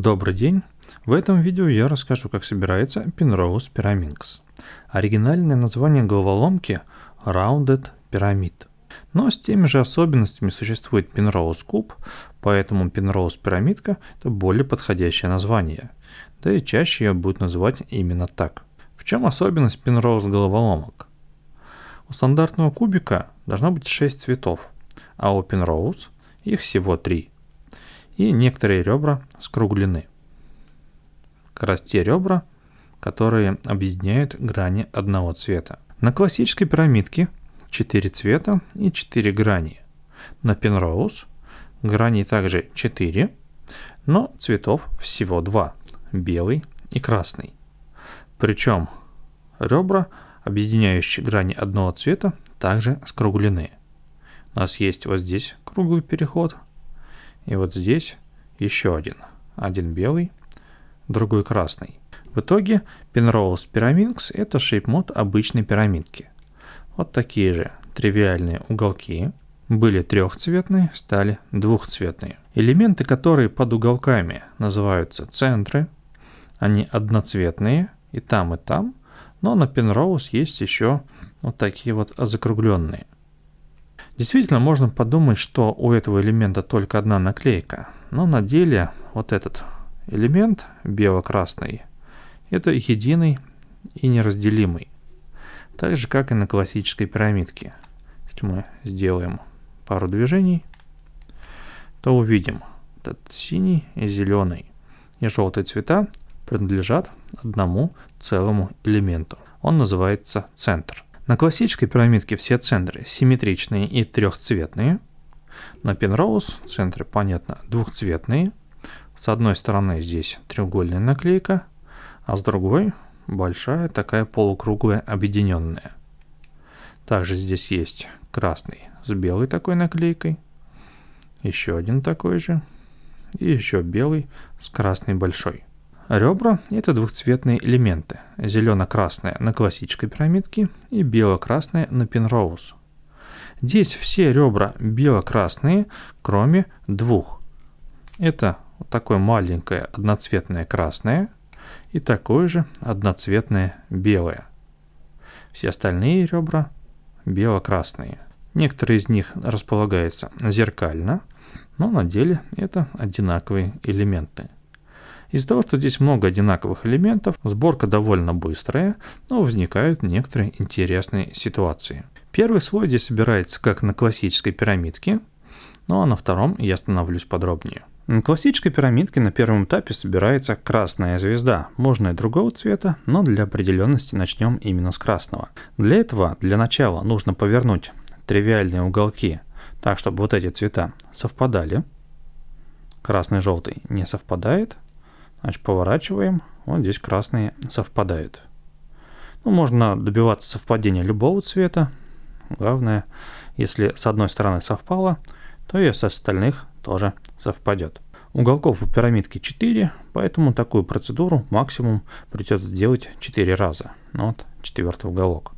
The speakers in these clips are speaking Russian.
Добрый день! В этом видео я расскажу, как собирается Penrose Pyraminx. Оригинальное название головоломки – Rounded Pyramid. Но с теми же особенностями существует Penrose куб, поэтому Penrose пирамидка – это более подходящее название. Да и чаще ее будут называть именно так. В чем особенность Penrose головоломок? У стандартного кубика должно быть 6 цветов, а у Penrose их всего 3 – и некоторые ребра скруглены. Красти ребра, которые объединяют грани одного цвета. На классической пирамидке 4 цвета и 4 грани. На Пенроуз грани также 4, но цветов всего 2 – белый и красный. Причем ребра, объединяющие грани одного цвета, также скруглены. У нас есть вот здесь круглый переход, и вот здесь еще один. Один белый, другой красный. В итоге Penrose Pyraminx это шейп-мод обычной пирамидки. Вот такие же тривиальные уголки были трехцветные, стали двухцветные. Элементы, которые под уголками называются центры, они одноцветные и там, и там, но на Penrose есть еще вот такие вот закругленные. Действительно, можно подумать, что у этого элемента только одна наклейка, но на деле вот этот элемент бело-красный – это единый и неразделимый, так же, как и на классической пирамидке. Если мы сделаем пару движений, то увидим этот синий и зеленый и желтые цвета принадлежат одному целому элементу. Он называется центр. На классической пирамидке все центры симметричные и трехцветные. На Пенроуз центры, понятно, двухцветные. С одной стороны здесь треугольная наклейка, а с другой большая такая полукруглая объединенная. Также здесь есть красный с белой такой наклейкой, еще один такой же и еще белый с красной большой. Ребра – это двухцветные элементы – зелено-красное на классической пирамидке и бело-красное на Пенроуз. Здесь все ребра бело-красные, кроме двух. Это вот такое маленькое одноцветное красное и такое же одноцветное белое. Все остальные ребра бело-красные. Некоторые из них располагаются зеркально, но на деле это одинаковые элементы. Из-за того, что здесь много одинаковых элементов, сборка довольно быстрая, но возникают некоторые интересные ситуации. Первый слой здесь собирается как на классической пирамидке, ну а на втором я остановлюсь подробнее. На классической пирамидке на первом этапе собирается красная звезда, можно и другого цвета, но для определенности начнем именно с красного. Для этого для начала нужно повернуть тривиальные уголки так, чтобы вот эти цвета совпадали. Красный желтый не совпадает, Значит, поворачиваем. Вот здесь красные совпадают. Ну, можно добиваться совпадения любого цвета. Главное, если с одной стороны совпало, то и с остальных тоже совпадет. Уголков у пирамидки 4, поэтому такую процедуру максимум придется сделать 4 раза. Ну вот четвертый уголок.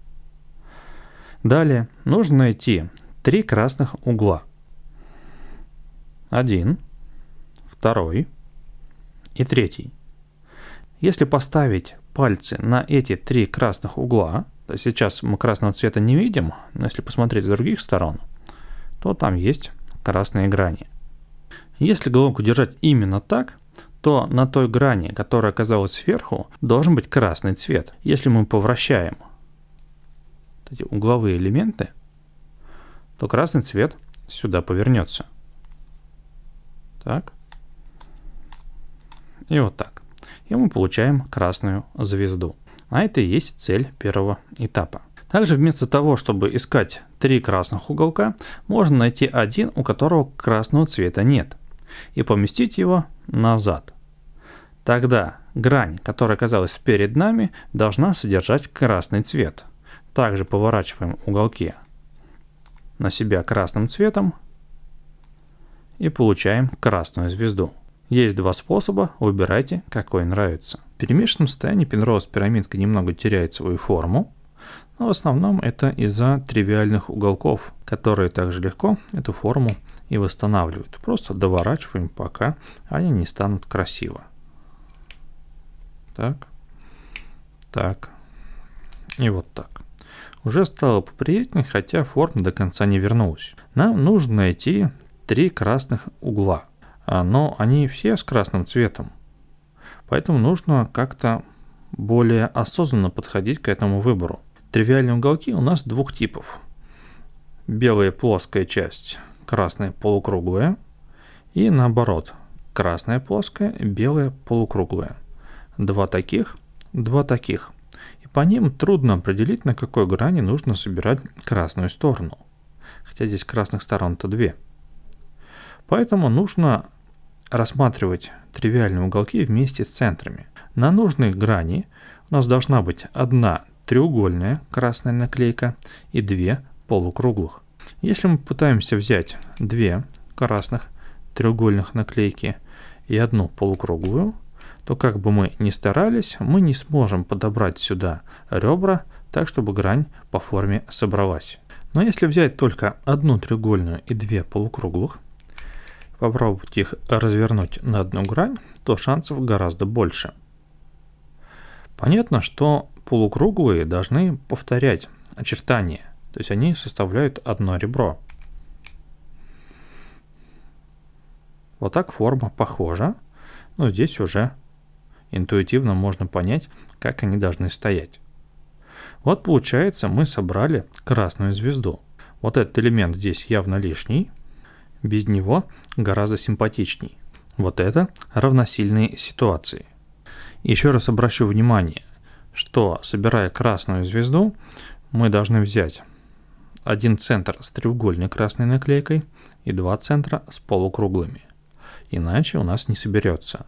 Далее нужно найти три красных угла. Один, второй, и третий. Если поставить пальцы на эти три красных угла, то сейчас мы красного цвета не видим, но если посмотреть с других сторон, то там есть красные грани. Если головку держать именно так, то на той грани, которая оказалась сверху, должен быть красный цвет. Если мы повращаем эти угловые элементы, то красный цвет сюда повернется. Так. И вот так. И мы получаем красную звезду. А это и есть цель первого этапа. Также вместо того, чтобы искать три красных уголка, можно найти один, у которого красного цвета нет, и поместить его назад. Тогда грань, которая оказалась перед нами, должна содержать красный цвет. Также поворачиваем уголки на себя красным цветом и получаем красную звезду. Есть два способа, выбирайте, какой нравится. В перемешанном состоянии Пенроуз пирамидка немного теряет свою форму, но в основном это из-за тривиальных уголков, которые также легко эту форму и восстанавливают. Просто доворачиваем, пока а они не станут красиво. Так, так и вот так. Уже стало поприятнее, хотя форма до конца не вернулась. Нам нужно найти три красных угла – а, но они все с красным цветом. Поэтому нужно как-то более осознанно подходить к этому выбору. Тривиальные уголки у нас двух типов. Белая плоская часть, красная полукруглая. И наоборот, красная плоская, белая полукруглая. Два таких, два таких. И по ним трудно определить, на какой грани нужно собирать красную сторону. Хотя здесь красных сторон-то две. Поэтому нужно рассматривать тривиальные уголки вместе с центрами. На нужной грани у нас должна быть одна треугольная красная наклейка и две полукруглых. Если мы пытаемся взять две красных треугольных наклейки и одну полукруглую, то как бы мы ни старались, мы не сможем подобрать сюда ребра так, чтобы грань по форме собралась. Но если взять только одну треугольную и две полукруглых, попробовать их развернуть на одну грань, то шансов гораздо больше. Понятно, что полукруглые должны повторять очертания, то есть они составляют одно ребро. Вот так форма похожа, но здесь уже интуитивно можно понять, как они должны стоять. Вот получается мы собрали красную звезду. Вот этот элемент здесь явно лишний, без него гораздо симпатичней. Вот это равносильные ситуации. Еще раз обращу внимание, что собирая красную звезду, мы должны взять один центр с треугольной красной наклейкой и два центра с полукруглыми. Иначе у нас не соберется.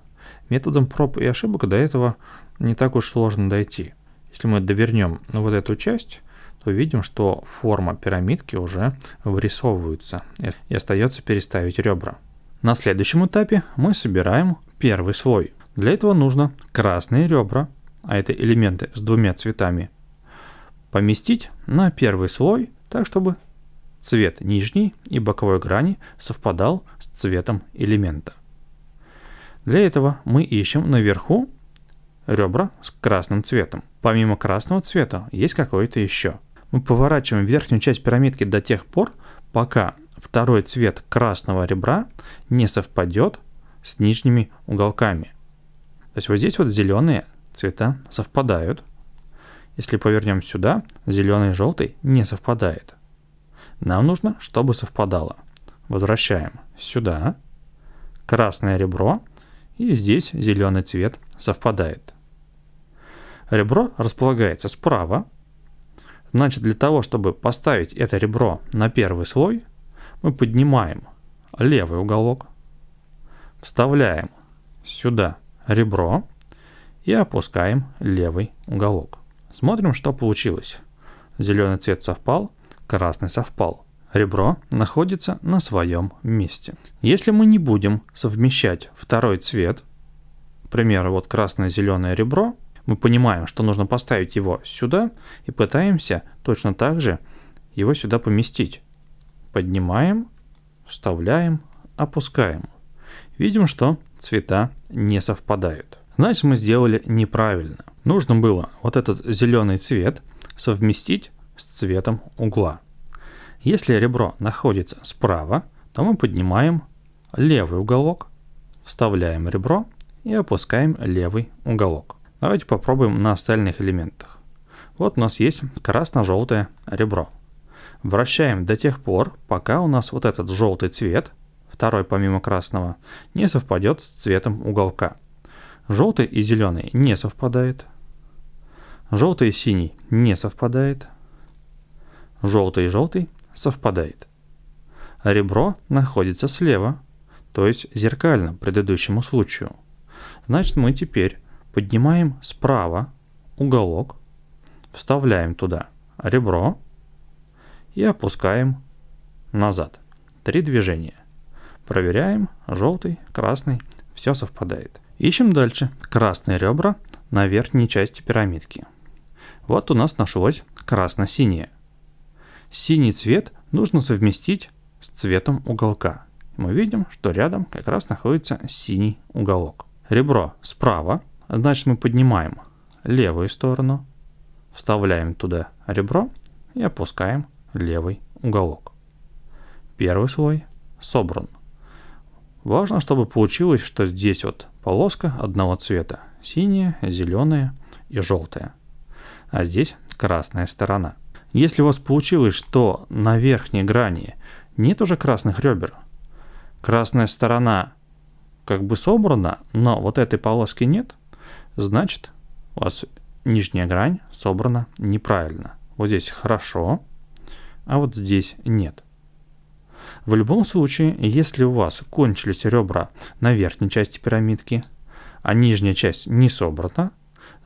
Методом проб и ошибок до этого не так уж сложно дойти. Если мы довернем вот эту часть, то видим, что форма пирамидки уже вырисовывается и остается переставить ребра. На следующем этапе мы собираем первый слой. Для этого нужно красные ребра, а это элементы с двумя цветами, поместить на первый слой, так чтобы цвет нижней и боковой грани совпадал с цветом элемента. Для этого мы ищем наверху ребра с красным цветом. Помимо красного цвета есть какой-то еще – мы поворачиваем верхнюю часть пирамидки до тех пор, пока второй цвет красного ребра не совпадет с нижними уголками. То есть вот здесь вот зеленые цвета совпадают. Если повернем сюда, зеленый и желтый не совпадает. Нам нужно, чтобы совпадало. Возвращаем сюда, красное ребро, и здесь зеленый цвет совпадает. Ребро располагается справа, Значит, для того, чтобы поставить это ребро на первый слой, мы поднимаем левый уголок, вставляем сюда ребро и опускаем левый уголок. Смотрим, что получилось. Зеленый цвет совпал, красный совпал. Ребро находится на своем месте. Если мы не будем совмещать второй цвет, к примеру, вот красное-зеленое ребро мы понимаем, что нужно поставить его сюда и пытаемся точно так же его сюда поместить. Поднимаем, вставляем, опускаем. Видим, что цвета не совпадают. Значит, мы сделали неправильно. Нужно было вот этот зеленый цвет совместить с цветом угла. Если ребро находится справа, то мы поднимаем левый уголок, вставляем ребро и опускаем левый уголок. Давайте попробуем на остальных элементах. Вот у нас есть красно-желтое ребро. Вращаем до тех пор, пока у нас вот этот желтый цвет, второй помимо красного, не совпадет с цветом уголка. Желтый и зеленый не совпадает. Желтый и синий не совпадает. Желтый и желтый совпадает. Ребро находится слева, то есть зеркально предыдущему случаю. Значит мы теперь Поднимаем справа уголок, вставляем туда ребро и опускаем назад. Три движения. Проверяем, желтый, красный, все совпадает. Ищем дальше красные ребра на верхней части пирамидки. Вот у нас нашлось красно-синее. Синий цвет нужно совместить с цветом уголка. Мы видим, что рядом как раз находится синий уголок. Ребро справа Значит, мы поднимаем левую сторону, вставляем туда ребро и опускаем левый уголок. Первый слой собран. Важно, чтобы получилось, что здесь вот полоска одного цвета. Синяя, зеленая и желтая. А здесь красная сторона. Если у вас получилось, что на верхней грани нет уже красных ребер, красная сторона как бы собрана, но вот этой полоски нет, значит у вас нижняя грань собрана неправильно. Вот здесь хорошо, а вот здесь нет. В любом случае, если у вас кончились ребра на верхней части пирамидки, а нижняя часть не собрана,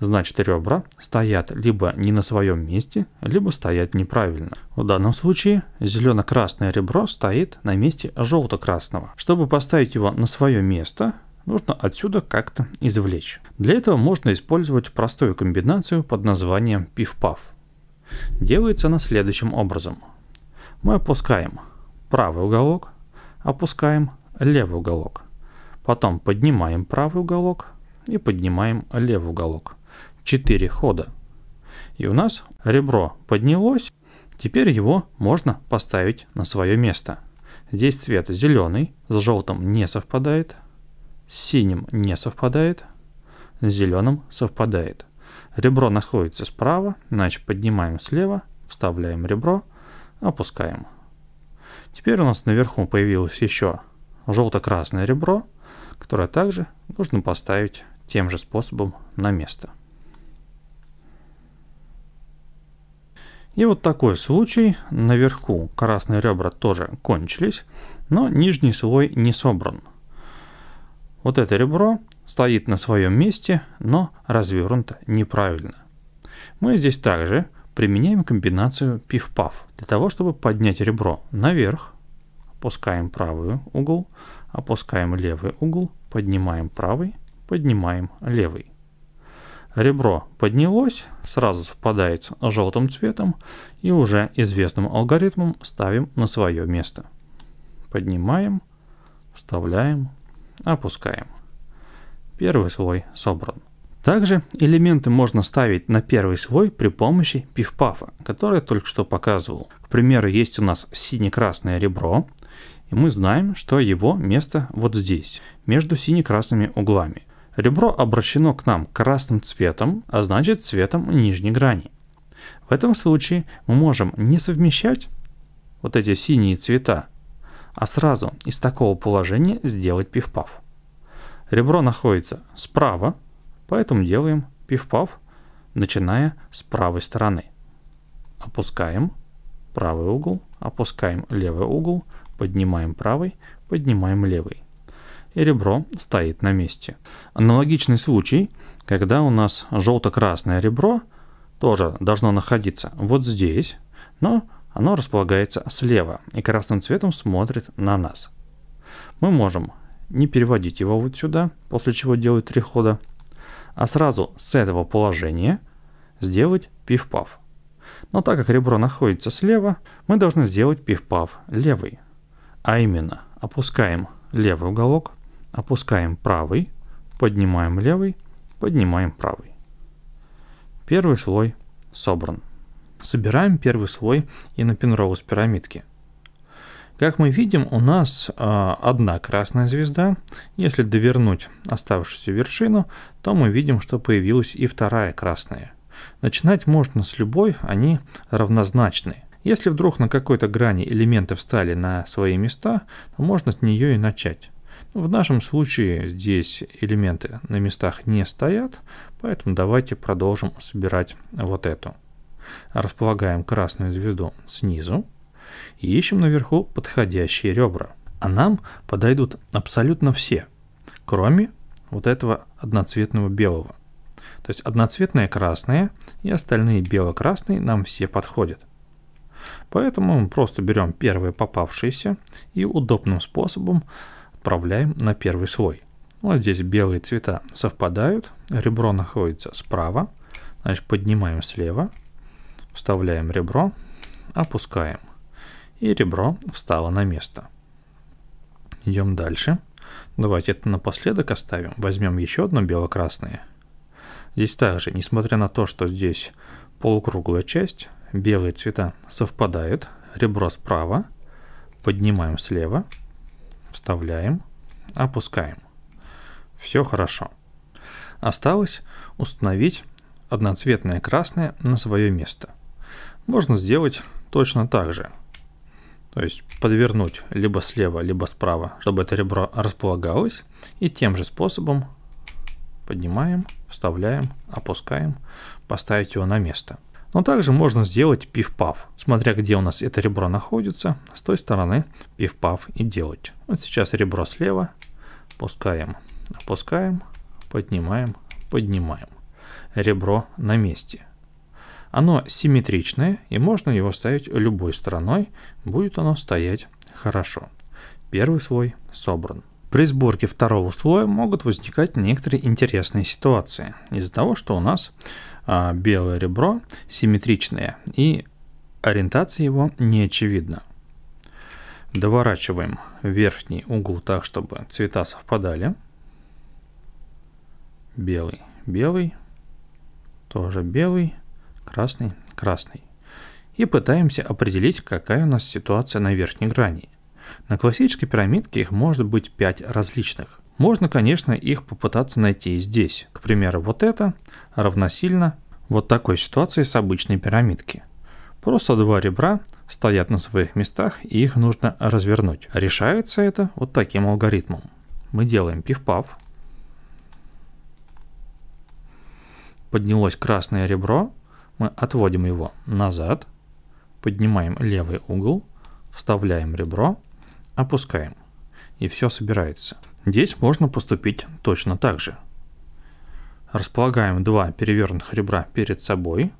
значит ребра стоят либо не на своем месте, либо стоят неправильно. В данном случае зелено-красное ребро стоит на месте желто-красного. Чтобы поставить его на свое место, нужно отсюда как-то извлечь. Для этого можно использовать простую комбинацию под названием PIF-PAF. Делается она следующим образом. Мы опускаем правый уголок, опускаем левый уголок, потом поднимаем правый уголок и поднимаем левый уголок. Четыре хода. И у нас ребро поднялось, теперь его можно поставить на свое место. Здесь цвет зеленый, с желтым не совпадает, с синим не совпадает, с зеленым совпадает. Ребро находится справа, значит поднимаем слева, вставляем ребро, опускаем. Теперь у нас наверху появилось еще желто-красное ребро, которое также нужно поставить тем же способом на место. И вот такой случай. Наверху красные ребра тоже кончились, но нижний слой не собран. Вот это ребро стоит на своем месте, но развернуто неправильно. Мы здесь также применяем комбинацию пиф-паф для того, чтобы поднять ребро наверх, опускаем правый угол, опускаем левый угол, поднимаем правый, поднимаем левый. Ребро поднялось, сразу совпадает с желтым цветом и уже известным алгоритмом ставим на свое место. Поднимаем, вставляем, Опускаем. Первый слой собран. Также элементы можно ставить на первый слой при помощи пифпафа, который я только что показывал. К примеру, есть у нас сине-красное ребро, и мы знаем, что его место вот здесь, между сине-красными углами. Ребро обращено к нам красным цветом, а значит цветом нижней грани. В этом случае мы можем не совмещать вот эти синие цвета а сразу из такого положения сделать пиф-паф. Ребро находится справа, поэтому делаем пиф-паф, начиная с правой стороны. Опускаем правый угол, опускаем левый угол, поднимаем правый, поднимаем левый. И ребро стоит на месте. Аналогичный случай, когда у нас желто-красное ребро тоже должно находиться вот здесь, но оно располагается слева и красным цветом смотрит на нас. Мы можем не переводить его вот сюда, после чего делать три хода, а сразу с этого положения сделать пиф-паф. Но так как ребро находится слева, мы должны сделать пиф-паф левый. А именно, опускаем левый уголок, опускаем правый, поднимаем левый, поднимаем правый. Первый слой собран собираем первый слой и на пенроуз пирамидки. Как мы видим, у нас э, одна красная звезда. Если довернуть оставшуюся вершину, то мы видим, что появилась и вторая красная. Начинать можно с любой, они равнозначны. Если вдруг на какой-то грани элементы встали на свои места, то можно с нее и начать. Ну, в нашем случае здесь элементы на местах не стоят, поэтому давайте продолжим собирать вот эту. Располагаем красную звезду снизу и ищем наверху подходящие ребра. А нам подойдут абсолютно все, кроме вот этого одноцветного белого. То есть одноцветное красные и остальные бело-красные нам все подходят. Поэтому мы просто берем первые попавшиеся и удобным способом отправляем на первый слой. Вот здесь белые цвета совпадают, ребро находится справа, значит поднимаем слева – Вставляем ребро, опускаем. И ребро встало на место. Идем дальше. Давайте это напоследок оставим. Возьмем еще одно бело-красное. Здесь также, несмотря на то, что здесь полукруглая часть, белые цвета совпадают. Ребро справа, поднимаем слева, вставляем, опускаем. Все хорошо. Осталось установить одноцветное красное на свое место – можно сделать точно так же. То есть подвернуть либо слева, либо справа, чтобы это ребро располагалось. И тем же способом поднимаем, вставляем, опускаем, поставить его на место. Но также можно сделать пиф-паф. Смотря где у нас это ребро находится, с той стороны пиф-паф и делать. Вот сейчас ребро слева, опускаем, опускаем, поднимаем, поднимаем. Ребро на месте. Оно симметричное, и можно его ставить любой стороной, будет оно стоять хорошо. Первый слой собран. При сборке второго слоя могут возникать некоторые интересные ситуации. Из-за того, что у нас а, белое ребро симметричное и ориентация его не очевидна. Доворачиваем верхний угол так, чтобы цвета совпадали. Белый, белый, тоже белый, красный, красный. И пытаемся определить, какая у нас ситуация на верхней грани. На классической пирамидке их может быть 5 различных. Можно, конечно, их попытаться найти и здесь. К примеру, вот это равносильно вот такой ситуации с обычной пирамидки. Просто два ребра стоят на своих местах и их нужно развернуть. Решается это вот таким алгоритмом. Мы делаем пиф-паф. Поднялось красное ребро, мы отводим его назад, поднимаем левый угол, вставляем ребро, опускаем. И все собирается. Здесь можно поступить точно так же. Располагаем два перевернутых ребра перед собой,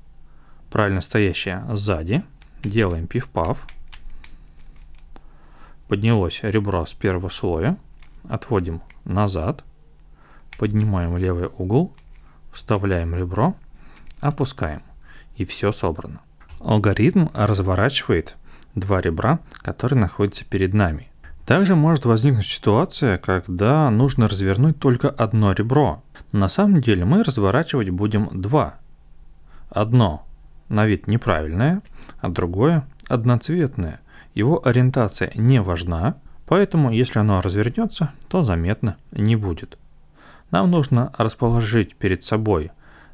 правильно стоящие сзади. Делаем пиф-паф. Поднялось ребро с первого слоя. Отводим назад. Поднимаем левый угол. Вставляем ребро. Опускаем и все собрано. Алгоритм разворачивает два ребра, которые находятся перед нами. Также может возникнуть ситуация, когда нужно развернуть только одно ребро. На самом деле мы разворачивать будем два. Одно на вид неправильное, а другое одноцветное. Его ориентация не важна, поэтому если оно развернется, то заметно не будет. Нам нужно расположить перед собой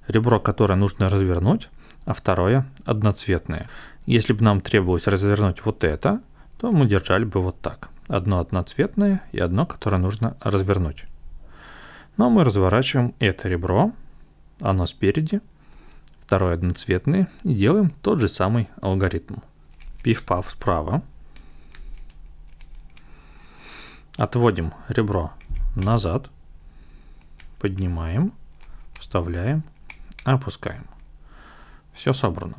ребро, которое нужно развернуть, а второе – одноцветные. Если бы нам требовалось развернуть вот это, то мы держали бы вот так. Одно одноцветное и одно, которое нужно развернуть. Но мы разворачиваем это ребро, оно спереди, второе одноцветное, и делаем тот же самый алгоритм. Пиф-паф справа. Отводим ребро назад, поднимаем, вставляем, опускаем. Все собрано.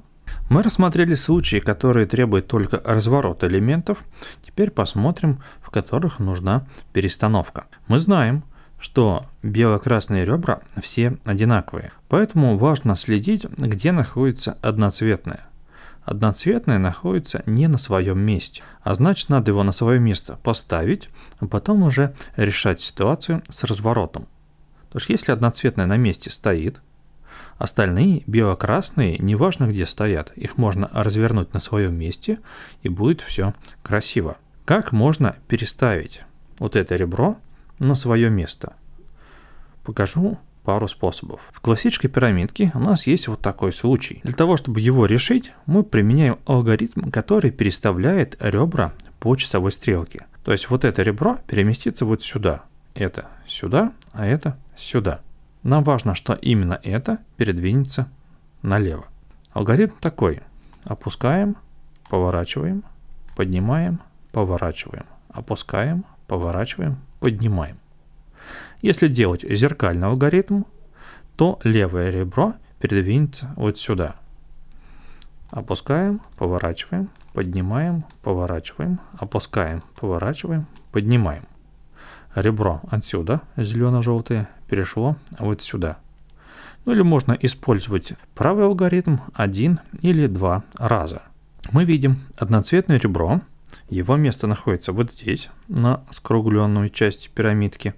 Мы рассмотрели случаи, которые требуют только разворота элементов. Теперь посмотрим, в которых нужна перестановка. Мы знаем, что бело-красные ребра все одинаковые, поэтому важно следить, где находится одноцветное. Одноцветное находится не на своем месте, а значит надо его на свое место поставить, а потом уже решать ситуацию с разворотом. Потому что если одноцветное на месте стоит, Остальные белокрасные, неважно где стоят, их можно развернуть на своем месте и будет все красиво. Как можно переставить вот это ребро на свое место? Покажу пару способов. В классической пирамидке у нас есть вот такой случай. Для того, чтобы его решить, мы применяем алгоритм, который переставляет ребра по часовой стрелке. То есть вот это ребро переместится вот сюда. Это сюда, а это сюда. Нам важно, что именно это передвинется налево. Алгоритм такой. Опускаем, поворачиваем, поднимаем, поворачиваем, опускаем, поворачиваем, поднимаем. Если делать зеркальный алгоритм, то левое ребро передвинется вот сюда. Опускаем, поворачиваем, поднимаем, поворачиваем, опускаем, поворачиваем, поднимаем ребро отсюда, зелено-желтое, перешло вот сюда. Ну или можно использовать правый алгоритм один или два раза. Мы видим одноцветное ребро, его место находится вот здесь, на скругленной части пирамидки.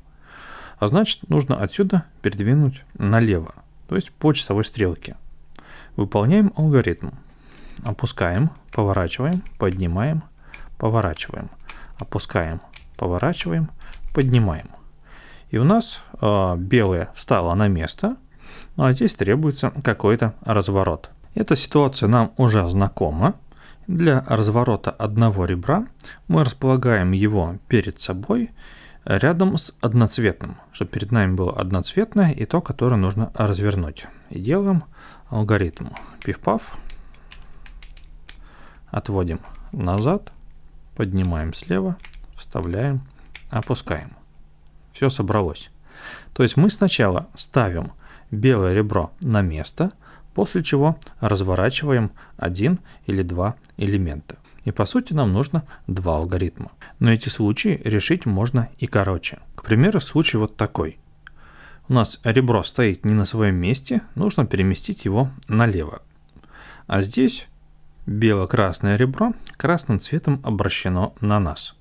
А значит, нужно отсюда передвинуть налево, то есть по часовой стрелке. Выполняем алгоритм. Опускаем, поворачиваем, поднимаем, поворачиваем. Опускаем, поворачиваем, поднимаем. И у нас э, а, белое встала на место, ну, а здесь требуется какой-то разворот. Эта ситуация нам уже знакома. Для разворота одного ребра мы располагаем его перед собой рядом с одноцветным, чтобы перед нами было одноцветное и то, которое нужно развернуть. И делаем алгоритм. Пиф-паф. Отводим назад, поднимаем слева, вставляем опускаем. Все собралось. То есть мы сначала ставим белое ребро на место, после чего разворачиваем один или два элемента. И по сути нам нужно два алгоритма. Но эти случаи решить можно и короче. К примеру, случай вот такой. У нас ребро стоит не на своем месте, нужно переместить его налево. А здесь бело-красное ребро красным цветом обращено на нас.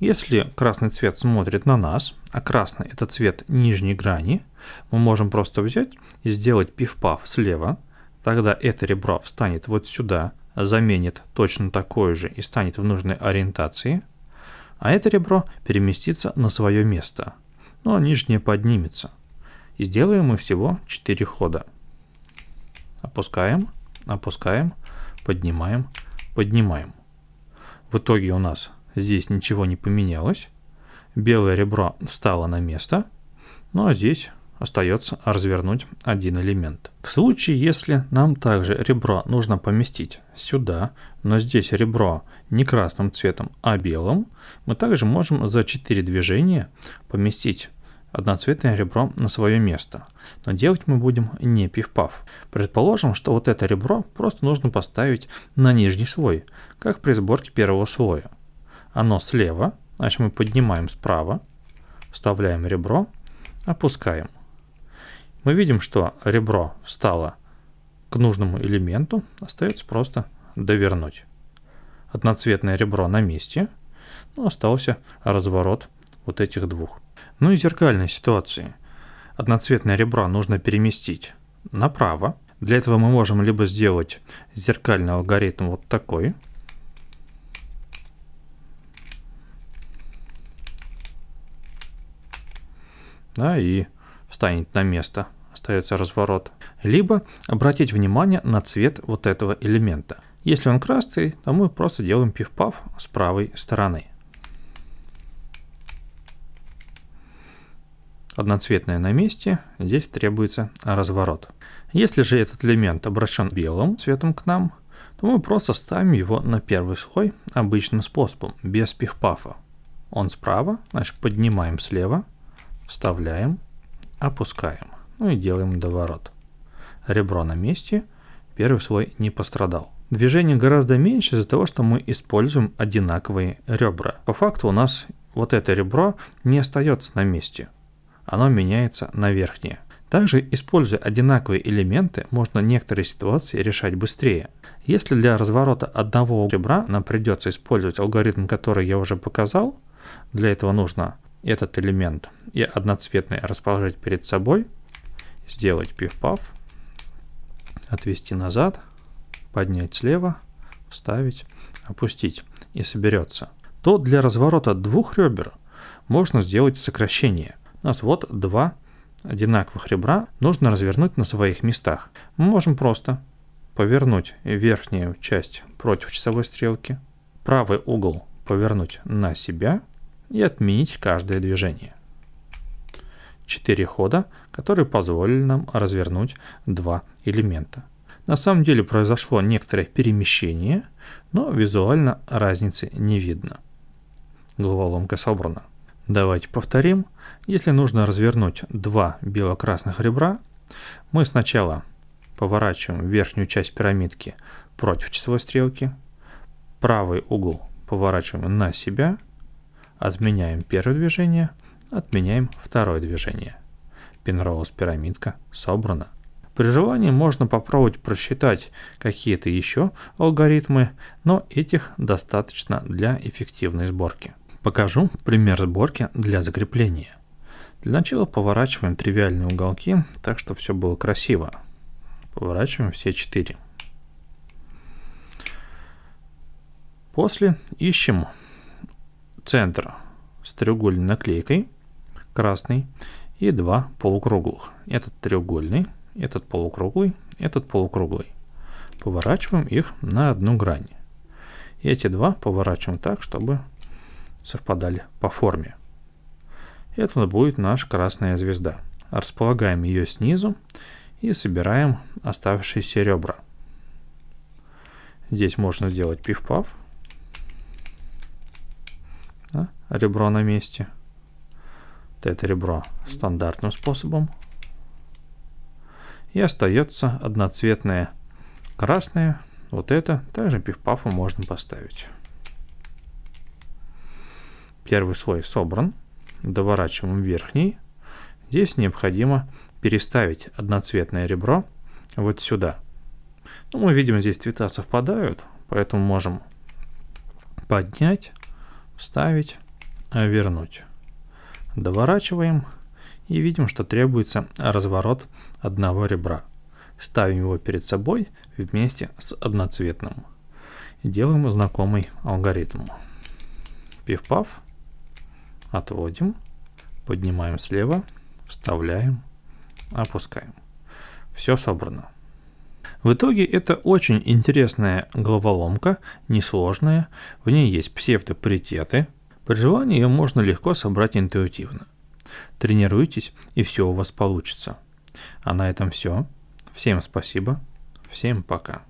Если красный цвет смотрит на нас, а красный это цвет нижней грани, мы можем просто взять и сделать пиф-паф слева, тогда это ребро встанет вот сюда, заменит точно такое же и станет в нужной ориентации, а это ребро переместится на свое место, ну а нижнее поднимется. И сделаем мы всего 4 хода. Опускаем, опускаем, поднимаем, поднимаем. В итоге у нас Здесь ничего не поменялось. Белое ребро встало на место. Ну а здесь остается развернуть один элемент. В случае, если нам также ребро нужно поместить сюда, но здесь ребро не красным цветом, а белым, мы также можем за 4 движения поместить одноцветное ребро на свое место. Но делать мы будем не пиф-паф. Предположим, что вот это ребро просто нужно поставить на нижний слой, как при сборке первого слоя. Оно слева, значит мы поднимаем справа, вставляем ребро, опускаем. Мы видим, что ребро встало к нужному элементу, остается просто довернуть. Одноцветное ребро на месте, но ну, остался разворот вот этих двух. Ну и зеркальные ситуации. Одноцветное ребро нужно переместить направо. Для этого мы можем либо сделать зеркальный алгоритм вот такой – да, и встанет на место, остается разворот. Либо обратить внимание на цвет вот этого элемента. Если он красный, то мы просто делаем пиф-паф с правой стороны. Одноцветное на месте, здесь требуется разворот. Если же этот элемент обращен белым цветом к нам, то мы просто ставим его на первый слой обычным способом, без пиф-пафа. Он справа, значит поднимаем слева – Вставляем, опускаем. Ну и делаем доворот. Ребро на месте, первый слой не пострадал. Движение гораздо меньше из-за того, что мы используем одинаковые ребра. По факту у нас вот это ребро не остается на месте. Оно меняется на верхнее. Также, используя одинаковые элементы, можно некоторые ситуации решать быстрее. Если для разворота одного ребра нам придется использовать алгоритм, который я уже показал, для этого нужно этот элемент и одноцветный расположить перед собой, сделать пиф-паф, отвести назад, поднять слева, вставить, опустить и соберется, то для разворота двух ребер можно сделать сокращение. У нас вот два одинаковых ребра нужно развернуть на своих местах. Мы можем просто повернуть верхнюю часть против часовой стрелки, правый угол повернуть на себя – и отменить каждое движение. Четыре хода, которые позволили нам развернуть два элемента. На самом деле произошло некоторое перемещение, но визуально разницы не видно. Головоломка собрана. Давайте повторим. Если нужно развернуть два бело-красных ребра, мы сначала поворачиваем верхнюю часть пирамидки против часовой стрелки, правый угол поворачиваем на себя, Отменяем первое движение, отменяем второе движение. пинроуз пирамидка собрана. При желании можно попробовать просчитать какие-то еще алгоритмы, но этих достаточно для эффективной сборки. Покажу пример сборки для закрепления. Для начала поворачиваем тривиальные уголки, так чтобы все было красиво. Поворачиваем все четыре. После ищем центра с треугольной наклейкой, красный, и два полукруглых. Этот треугольный, этот полукруглый, этот полукруглый. Поворачиваем их на одну грань. И эти два поворачиваем так, чтобы совпадали по форме. Это будет наша красная звезда. Располагаем ее снизу и собираем оставшиеся ребра. Здесь можно сделать пиф-паф ребро на месте. Вот это ребро стандартным способом. И остается одноцветное красное. Вот это также пиф-пафу можно поставить. Первый слой собран. Доворачиваем верхний. Здесь необходимо переставить одноцветное ребро вот сюда. Ну, мы видим, здесь цвета совпадают, поэтому можем поднять, вставить вернуть. Доворачиваем и видим, что требуется разворот одного ребра. Ставим его перед собой вместе с одноцветным. Делаем знакомый алгоритм. Пиф-паф, отводим, поднимаем слева, вставляем, опускаем. Все собрано. В итоге это очень интересная головоломка, несложная, в ней есть псевдопаритеты, при желании ее можно легко собрать интуитивно. Тренируйтесь, и все у вас получится. А на этом все. Всем спасибо. Всем пока.